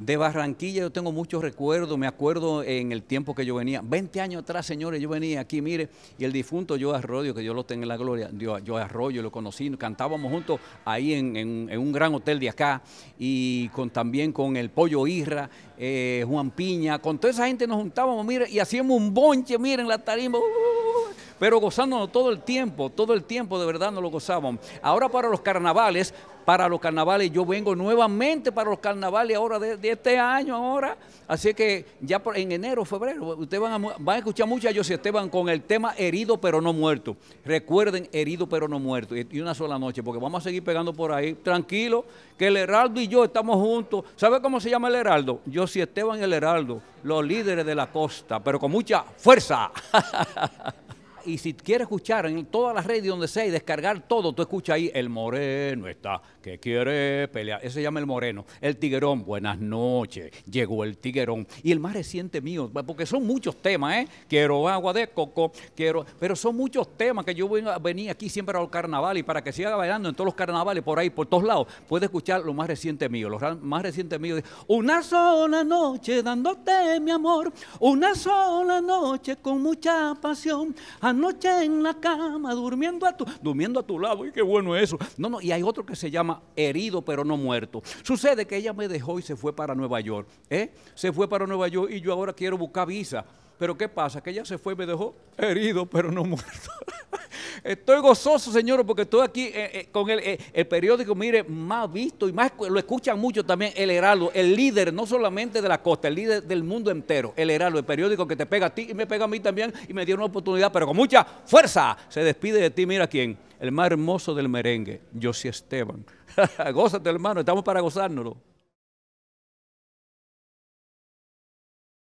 De Barranquilla yo tengo muchos recuerdos, me acuerdo en el tiempo que yo venía, 20 años atrás, señores, yo venía aquí, mire, y el difunto Joe Arroyo, que yo lo tengo en la gloria, yo Arroyo lo conocí, cantábamos juntos ahí en, un gran hotel de acá, y con, también con el Pollo Irra, eh, Juan Piña, con toda esa gente nos juntábamos, mire, y hacíamos un bonche, miren la tarima, uh, pero gozándonos todo el tiempo, todo el tiempo de verdad nos lo gozábamos. Ahora para los carnavales, para los carnavales, yo vengo nuevamente para los carnavales ahora de, este año, ahora. Así que ya en enero, febrero, ustedes van a, a escuchar mucho a José Esteban con el tema herido pero no muerto. Recuerden, herido pero no muerto. Y, una sola noche, porque vamos a seguir pegando por ahí. Tranquilo, que el Heraldo y yo estamos juntos. ¿Sabe cómo se llama el Heraldo? José Esteban y el Heraldo, los líderes de la costa, pero con mucha fuerza. y si quiere escuchar en todas las redes donde sea y descargar todo, tú escucha ahí el moreno está, que quiere pelear. Ese se llama el moreno. El tiguerón, buenas noches, llegó el tiguerón. Y el más reciente mío, porque son muchos temas, ¿eh? Quiero agua de coco, quiero. Pero son muchos temas que yo venía aquí siempre al carnaval y para que siga bailando en todos los carnavales, por ahí, por todos lados, puedes escuchar lo más reciente mío. Lo más reciente mío Una sola noche dándote mi amor, una sola noche con mucha pasión noche en la cama, durmiendo a tu, durmiendo a tu lado, y qué bueno eso. No, no, y hay otro que se llama herido pero no muerto. Sucede que ella me dejó y se fue para Nueva York, ¿eh? Se fue para Nueva York y yo ahora quiero buscar visa. Pero ¿qué pasa? Que ella se fue y me dejó herido pero no muerto. Estoy gozoso, señor, porque estoy aquí eh, eh, con el, eh, el, periódico, mire, más visto y más lo escuchan mucho también, El Heraldo, el líder, no solamente de la costa, el líder del mundo entero, El Heraldo, el periódico que te pega a ti y me pega a mí también y me dio una oportunidad, pero con mucha fuerza se despide de ti, mira quién, el más hermoso del merengue, Josie Esteban. Gózate, hermano, estamos para gozárnoslo.